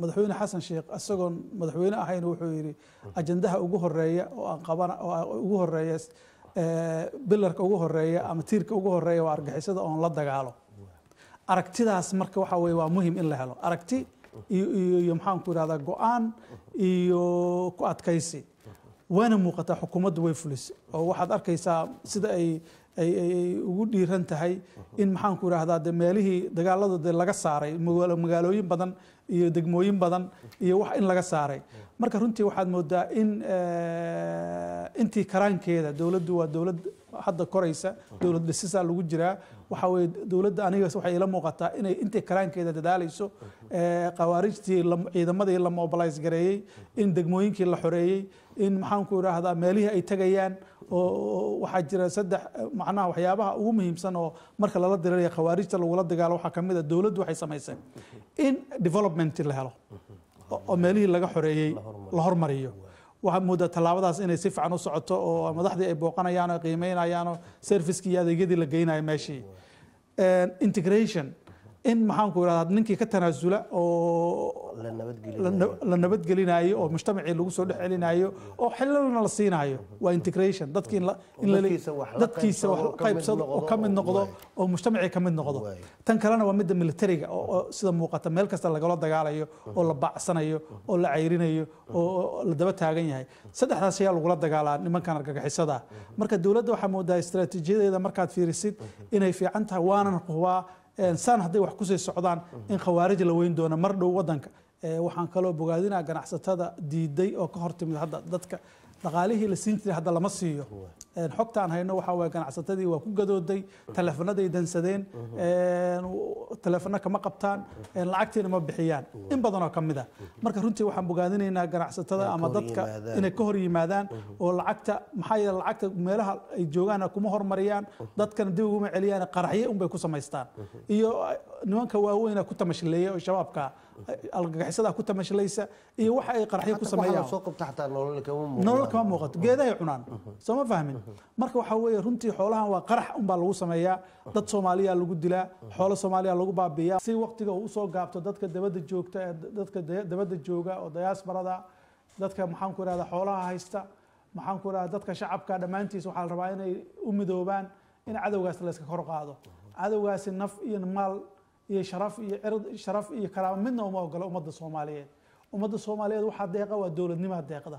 madaxweyne xasan sheekh isagoon madaxweyne ahayn wuxuu yidhi mm. ajendaha ugu horeeya oo aan qaban oo ugu horeeya eh, bilarka ugu horeeya ama tiirka ugu horeeya waa argixisada oon la dagaalo mm. aragtidaas marka waxa weye waa muhim in la helo aragti mm. iyo iyo iyo maxaan ku irahdaa go-aan mm-hmm. iyo ku adkaysi mm-hmm. waana muuqataa xukuumadda way fulisay oo waxaad arkaysaa sida ay ay ugu dhiiran tahay in maxaanku irahdaa de meelihii dagaalada de laga saaray magaalooyin badan iyo degmooyin badan iyo wax in laga saaray marka runtii waxaad moodaa in eh, intii karaankeeda dowladdu waa dowlad hadda koraysa dowlad dhisisaa lagu jiraa waxa weye dowladda anigas waxay ila muuqataa inay intii karaankeeda dadaalayso khawaarijtii ciidamadii la mobilize gareeyey in degmooyinkii la xoreeyey in maxaanku idhaahdaa meelihii ay tagayaan oo waxaa jira saddex macnaha waxyaabaha ugu muhiimsan oo marka lala diraraya khawaarijta lagula dagaalo waxaa kamid a ah dowladdu waxay samayseen in development la helo oo meelihii laga xoreeyey la hormariyo waxaa moodaa tallaabadaas inay si fiican u socoto oo madaxdii ay booqanayaan oo qiimeynayaan iyo adeegyadii la geynayo meeshii integration in maxaanku irahdaa ninkii ka tanaasula oo la nabadgelinayo oo mujtamacii lagu soo dhex celinaayo oo xililna la siinaayo waa integration dadkii dadkiisa wax qaybsado oo ka mid noqdo oo mujtamacii ka mid noqdo tan kalena waa midda militariga oo sida muuqata meel kasta lagala dagaalayo oo la baacsanayo oo la cayrinayo oo la daba taagan yahay saddexdaas ayaa lagula dagaalaa nimankan argagixisada marka dowladda waxaa moodaa istaraatiijiyadeeda markaad fiirisid inay fiican tahay waanan hubaa saan hadday wax kusii socdaan in khawaarij la weyn doono mar dhow wadanka waxaan kaloo bogaadinaa ganacsatada diiday oo ka hortimid hadda dadka dhaqaalihii la siin jiray hadda lama siiyo xogta aan hayno waxaa ganacsatadii waa ku gadooday taleefonaday dansadeen taleefona kama qabtaan lacagtiina ma bixiyaan in badanoo ka mid a marka runtii waxaan bogaadinaynaa ganacsatada ama dadka inay ka hor yimaadaan oo lacagta maxaa yeele lacagta meelaha ay joogaan kuma hormariyaan dadkana dib uguma celiyaan qaraxye unbay ku samaystaan iyo nimanka waaweyna ku tamashileeya oo shabaabka algagixisada ku tamashilaysa iyo waxa ay qaraxyo ku sameeyaan nolol kama muuqato geedahay cunaan soo ma fahmin marka waxa weye runtii xoolahan waa qarax unbaa lagu sameeyaa dad soomaaliya lagu dilaa xoolo soomaaliya lagu baabiiya si waqtiga uu usoo gaabto dadka dabada joogta ee dadka dabada jooga oo dayaasbarada dadka maxaan ku irahda xoolaha haysta maxaan ku irahda dadka shacabka dhammaantiis waxaa la rabaa inay u midoobaan in cadowgaas layska kor qaado cadowgaasi naf iyo maal iyo sharaf iyo cird sharaf iyo karaama midna uma ogola ummadda soomaaliyeed ummadda soomaaliyeed waxaa deeqa waa dowladnimaa deeqda